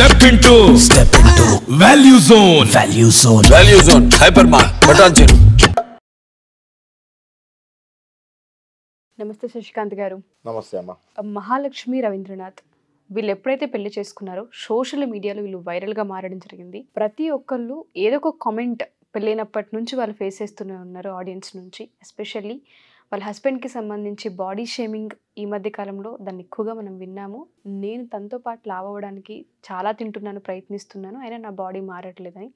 step into step into value zone value zone value zone hyper mart బటాన్ నమస్తే శశికాంత్ గారు నమస్తే అమ్మ మహాలక్ష్మి రవీంద్రనాథ్ వీళ్ళు ఎప్పుడైతే పెళ్లి చేసుకున్నారో సోషల్ మీడియాలో వీళ్ళు వైరల్గా మారడం జరిగింది ప్రతి ఒక్కళ్ళు ఏదో ఒక కామెంట్ పెళ్ళైనప్పటి నుంచి వాళ్ళు ఫేస్ చేస్తూనే ఉన్నారు ఆడియన్స్ నుంచి ఎస్పెషల్లీ వాళ్ళ హస్బెండ్కి సంబంధించి బాడీ షేమింగ్ ఈ మధ్య కాలంలో దాన్ని ఎక్కువగా మనం విన్నాము నేను తనతో పాటు లావ్ అవ్వడానికి చాలా తింటున్నాను ప్రయత్నిస్తున్నాను అయినా నా బాడీ మారట్లేదని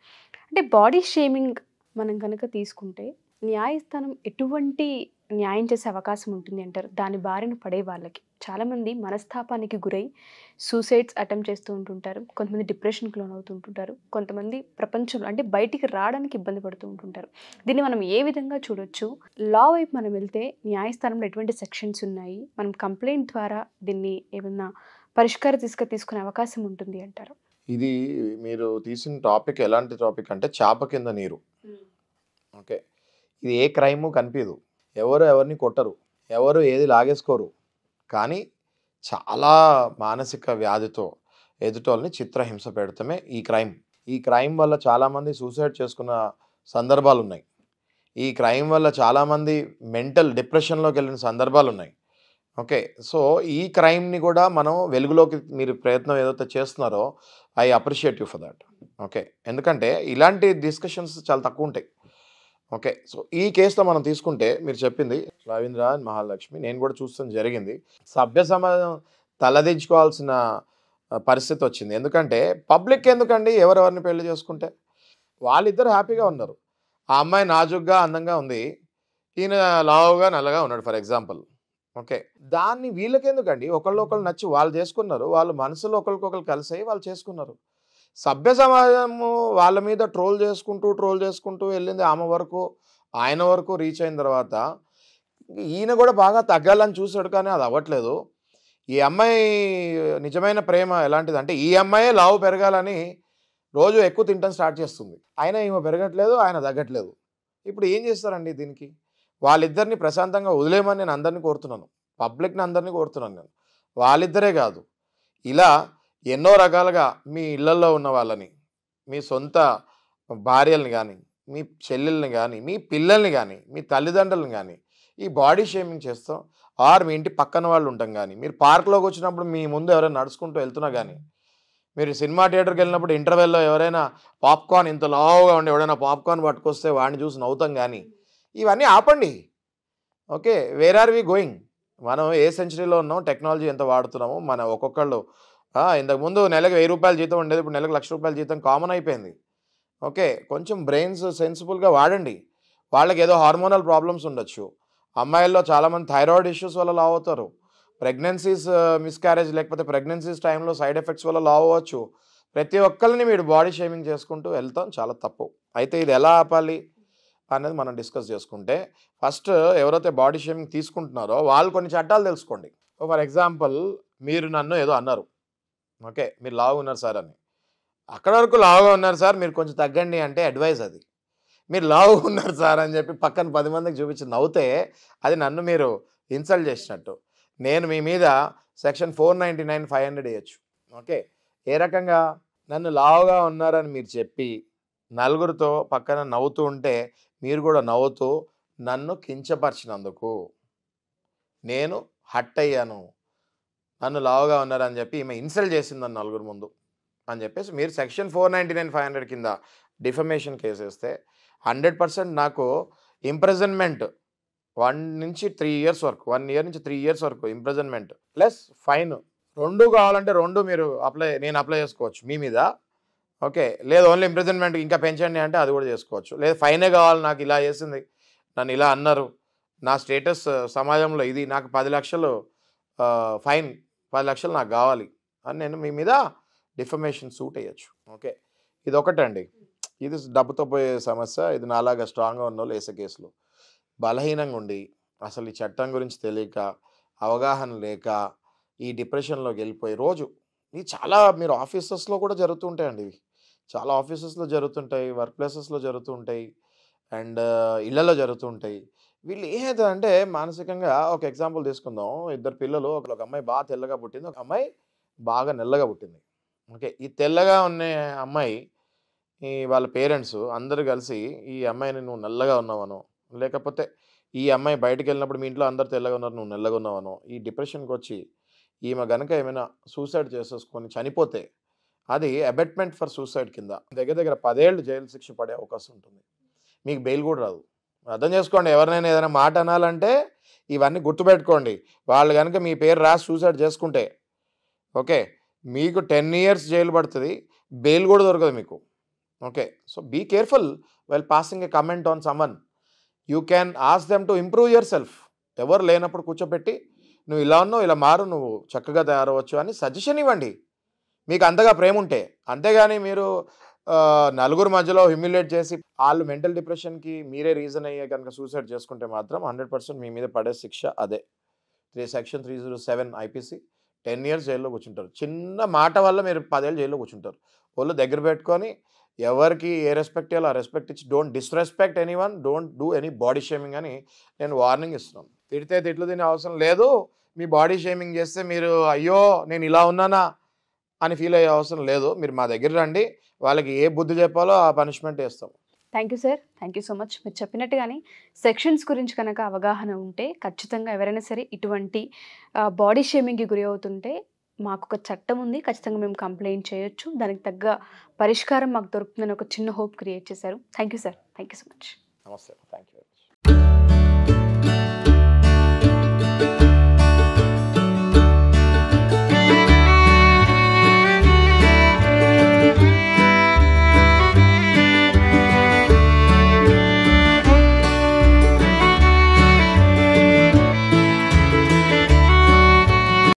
అంటే బాడీ షేమింగ్ మనం కనుక తీసుకుంటే న్యాయస్థానం ఎటువంటి న్యాయం చేసే అవకాశం ఉంటుంది అంటారు దాని బారిన పడే వాళ్ళకి చాలామంది మనస్తాపానికి గురై సూసైడ్స్ అటెంప్ట్ చేస్తూ ఉంటుంటారు కొంతమంది డిప్రెషన్కి లోన్ అవుతూ ఉంటుంటారు కొంతమంది ప్రపంచంలో అంటే బయటికి రావడానికి ఇబ్బంది పడుతూ ఉంటుంటారు దీన్ని మనం ఏ విధంగా చూడొచ్చు లా వైపు మనం వెళ్తే న్యాయస్థానంలో ఎటువంటి సెక్షన్స్ ఉన్నాయి మనం కంప్లైంట్ ద్వారా దీన్ని ఏమన్నా పరిష్కార తీసుకు తీసుకునే అవకాశం ఉంటుంది అంటారు ఇది మీరు తీసిన టాపిక్ ఎలాంటి టాపిక్ అంటే చేప కింద నీరు ఓకే ఇది ఏ క్రైము కనిపించదు ఎవరు ఎవరిని కొట్టరు ఎవరు ఏది లాగేసుకోరు కానీ చాలా మానసిక వ్యాధితో ఎదుటోళ్ళని చిత్రహింస పెడతమే ఈ క్రైమ్ ఈ క్రైమ్ వల్ల చాలామంది సూసైడ్ చేసుకున్న సందర్భాలు ఉన్నాయి ఈ క్రైమ్ వల్ల చాలామంది మెంటల్ డిప్రెషన్లోకి వెళ్ళిన సందర్భాలు ఉన్నాయి ఓకే సో ఈ క్రైమ్ని కూడా మనం వెలుగులోకి మీరు ప్రయత్నం ఏదైతే చేస్తున్నారో I appreciate you for that okay ఎందుకంటే ఇలాంటి డిస్కషన్స్ చాలా తక్కువ ఉంటాయి ఓకే సో ఈ కేసులో మనం తీసుకుంటే మీరు చెప్పింది రవీంద్ర మహాలక్ష్మి నేను కూడా చూస్తాం జరిగింది సభ్య సమాజం తలదించుకోవాల్సిన పరిస్థితి వచ్చింది ఎందుకంటే పబ్లిక్ ఎందుకండి ఎవరెవరిని పెళ్లి చేసుకుంటే వాళ్ళిద్దరు హ్యాపీగా ఉన్నారు ఆ అమ్మాయి నాజుగ్గా అందంగా ఉంది ఈయన లావుగా నల్లగా ఉన్నాడు ఫర్ ఎగ్జాంపుల్ ఓకే దాన్ని వీళ్ళకెందుకండి ఒకళ్ళు ఒకళ్ళు నచ్చి వాళ్ళు చేసుకున్నారు వాళ్ళు మనసులో ఒకరికొకరు కలిసి వాళ్ళు చేసుకున్నారు సభ్య సమాజము వాళ్ళ మీద ట్రోల్ చేసుకుంటూ ట్రోల్ చేసుకుంటూ వెళ్ళింది ఆమె వరకు ఆయన వరకు రీచ్ అయిన తర్వాత ఈయన కూడా బాగా తగ్గాలని చూశాడు కానీ అది అవ్వట్లేదు ఈ అమ్మాయి నిజమైన ప్రేమ ఎలాంటిది అంటే ఈ అమ్మాయే లావు పెరగాలని రోజు ఎక్కువ తింటాం స్టార్ట్ చేస్తుంది ఆయన ఈమె పెరగట్లేదు ఆయన తగ్గట్లేదు ఇప్పుడు ఏం చేస్తారండి దీనికి వాళ్ళిద్దరిని ప్రశాంతంగా వదిలేమని నేను అందరినీ కోరుతున్నాను పబ్లిక్ని అందరినీ కోరుతున్నాను నేను వాళ్ళిద్దరే కాదు ఇలా ఎన్నో రకాలుగా మీ ఇళ్లలో ఉన్న వాళ్ళని మీ సొంత భార్యల్ని కానీ మీ చెల్లెల్ని కానీ మీ పిల్లల్ని కానీ మీ తల్లిదండ్రులను కానీ ఈ బాడీ షేమింగ్ చేస్తాం ఆర్ మీ ఇంటి పక్కన వాళ్ళు ఉంటాం కానీ మీరు పార్క్లోకి వచ్చినప్పుడు మీ ముందు ఎవరైనా నడుచుకుంటూ వెళ్తున్నా కానీ మీరు సినిమా థియేటర్కి వెళ్ళినప్పుడు ఇంటర్వెల్లో ఎవరైనా పాప్కార్న్ ఇంత లావుగా ఉండి ఎవడైనా పాప్కార్న్ పట్టుకొస్తే వాడిని చూసి నవ్వుతాం కానీ ఇవన్నీ ఆపండి okay where are we going మనం ఏ సెంచరీలో ఉన్నాం టెక్నాలజీ ఎంత వాడుతున్నామో మన ఒక్కొక్కళ్ళు ఇంతకుముందు నెలకు వెయ్యి రూపాయలు జీతం ఉండేది ఇప్పుడు నెలకు లక్ష రూపాయల జీతం కామన్ అయిపోయింది ఓకే కొంచెం బ్రెయిన్స్ సెన్సిబుల్గా వాడండి వాళ్ళకి ఏదో హార్మోనల్ ప్రాబ్లమ్స్ ఉండొచ్చు అమ్మాయిల్లో చాలామంది థైరాయిడ్ ఇష్యూస్ వల్ల లావు అవుతారు ప్రెగ్నెన్సీస్ మిస్క్యారేజ్ లేకపోతే ప్రెగ్నెన్సీస్ టైంలో సైడ్ ఎఫెక్ట్స్ వల్ల లావు అవ్వచ్చు ప్రతి ఒక్కరిని మీరు బాడీ షేమింగ్ చేసుకుంటూ వెళ్తాం చాలా తప్పు అయితే ఇది ఎలా ఆపాలి అనేది మనం డిస్కస్ చేసుకుంటే ఫస్ట్ ఎవరైతే బాడీ షేమింగ్ తీసుకుంటున్నారో వాళ్ళు కొన్ని చట్టాలు తెలుసుకోండి ఫర్ ఎగ్జాంపుల్ మీరు నన్ను ఏదో అన్నారు ఓకే మీరు లావుగా ఉన్నారు సార్ అని అక్కడ వరకు లావుగా ఉన్నారు సార్ మీరు కొంచెం తగ్గండి అంటే అడ్వైజ్ అది మీరు లావుగా ఉన్నారు సార్ అని చెప్పి పక్కన పది మందికి చూపించి నవ్వుతే అది నన్ను మీరు ఇన్సల్ట్ చేసినట్టు నేను మీ మీద section four ninety nine five hundred వేయచ్చు ఓకే ఏ రకంగా నన్ను లావుగా ఉన్నారని మీరు చెప్పి నలుగురితో పక్కన నవ్వుతూ ఉంటే మీరు కూడా నవ్వుతూ నన్ను కించపరిచినందుకు నేను హట్ అయ్యాను నన్ను లావుగా ఉన్నారని చెప్పి ఈమె ఇన్సల్ట్ అని నలుగురు ముందు అని చెప్పేసి మీరు section four ninety nine five hundred కింద డిఫమేషన్ కేసు వేస్తే హండ్రెడ్ పర్సెంట్ నాకు ఇంప్రెజన్మెంట్ వన్ నుంచి త్రీ ఇయర్స్ వరకు వన్ ఇయర్ నుంచి త్రీ ఇయర్స్ వరకు ఇంప్రెజన్మెంట్ ప్లస్ ఫైన్ రెండు కావాలంటే రెండు మీరు అప్లై నేను అప్లై చేసుకోవచ్చు మీ మీద ఓకే లేదు ఓన్లీ ఇంప్రెజన్మెంట్ ఇంకా పెంచండి అంటే అది కూడా చేసుకోవచ్చు లేదు ఫైనే కావాలి నాకు ఇలా చేసింది నన్ను ఇలా అన్నారు నా స్టేటస్ సమాజంలో ఇది నాకు పది లక్షలు ఫైన్ పది లక్షలు నాకు కావాలి అని నేను మీ మీద డిఫమేషన్ సూట్ అయ్యచ్చు ఓకే ఇది ఒకటండి ఇది డబ్బుతో పోయే సమస్య ఇది నాలాగా స్ట్రాంగ్గా ఉన్న లేసే కేసులు బలహీనంగా ఉండి అసలు ఈ చట్టం గురించి తెలియక అవగాహన లేక ఈ డిప్రెషన్లోకి వెళ్ళిపోయి రోజు ఇది చాలా మీరు ఆఫీసెస్లో కూడా జరుగుతుంటాయండి ఇవి చాలా ఆఫీసెస్లో జరుగుతుంటాయి వర్క్ ప్లేసెస్లో జరుగుతుంటాయి అండ్ ఇళ్లలో జరుగుతూ ఉంటాయి వీళ్ళు ఏమవుతుంది అంటే మానసికంగా ఒక ఎగ్జాంపుల్ తీసుకుందాం ఇద్దరు పిల్లలు ఒక అమ్మాయి బాగా తెల్లగా పుట్టింది ఒక అమ్మాయి బాగా నల్లగా పుట్టింది ఓకే ఈ తెల్లగా ఉన్న అమ్మాయి ఈ వాళ్ళ పేరెంట్స్ అందరూ కలిసి ఈ అమ్మాయిని నువ్వు నల్లగా ఉన్నావను లేకపోతే ఈ అమ్మాయి బయటకు వెళ్ళినప్పుడు మీ ఇంట్లో అందరు తెల్లగా ఉన్నారు నువ్వు నల్లగా ఉన్నావను ఈ డిప్రెషన్కి వచ్చి ఈమె గనక ఏమైనా సూసైడ్ చేసేసుకొని చనిపోతే అది అబెట్మెంట్ ఫర్ సూసైడ్ కింద దగ్గర దగ్గర పదేళ్ళు జైలు శిక్ష పడే అవకాశం ఉంటుంది మీకు బెయిల్ కూడా రాదు అర్థం చేసుకోండి ఎవరినైనా ఏదైనా మాట అనాలంటే ఇవన్నీ గుర్తుపెట్టుకోండి వాళ్ళు కనుక మీ పేరు రాసి సూసైడ్ చేసుకుంటే ఓకే మీకు టెన్ ఇయర్స్ జైలు పడుతుంది బెయిల్ కూడా దొరకదు మీకు okay so be careful while passing a comment on one you can ask them to improve yourself ఎవరు లేనప్పుడు కూర్చోపెట్టి నువ్వు ఇలా ఉన్నావు ఇలా మారు నువ్వు చక్కగా తయారవచ్చు అని సజెషన్ ఇవ్వండి మీకు అంతగా ప్రేమ ఉంటే అంతేగాని మీరు నలుగురు మధ్యలో హ్యూమిలేట్ చేసి వాళ్ళు మెంటల్ డిప్రెషన్కి మీరే రీజన్ అయ్యే కనుక సూసైడ్ చేసుకుంటే మాత్రం హండ్రెడ్ పర్సెంట్ మీ మీద పడే శిక్ష అదే three section three zero seven IPC ten years జైల్లో కూర్చుంటారు చిన్న మాట వల్ల మీరు పదేళ్ళు జైల్లో కూర్చుంటారు వాళ్ళు దగ్గర పెట్టుకొని ఎవరికి ఏ రెస్పెక్ట్ ఇవ్వాలో ఆ రెస్పెక్ట్ ఇచ్చి don't disrespect anyone don't do any body shaming అని నేను వార్నింగ్ ఇస్తున్నాను తిడితే తిట్లు తినే అవసరం లేదు మీ బాడీ షేమింగ్ చేస్తే మీరు అయ్యో నేను ఇలా ఉన్నానా అని ఫీల్ అయ్యే అవసరం లేదు మీరు మా దగ్గర రండి వాళ్ళకి ఏ బుద్ధి చెప్పాలో ఆ పనిష్మెంట్ వేస్తాం thank you sir thank you so much మీరు చెప్పినట్టుగానే సెక్షన్స్ గురించి కనుక అవగాహన ఉంటే ఖచ్చితంగా ఎవరైనా సరే ఇటువంటి బాడీ షేమింగ్కి గురి అవుతుంటే మాకు ఒక చట్టం ఉంది ఖచ్చితంగా మేము కంప్లైంట్ చేయొచ్చు దానికి తగ్గ పరిష్కారం మాకు దొరుకుతుందని ఒక చిన్న హోప్ క్రియేట్ చేశారు thank you sir thank you so much నమస్తే థ్యాంక్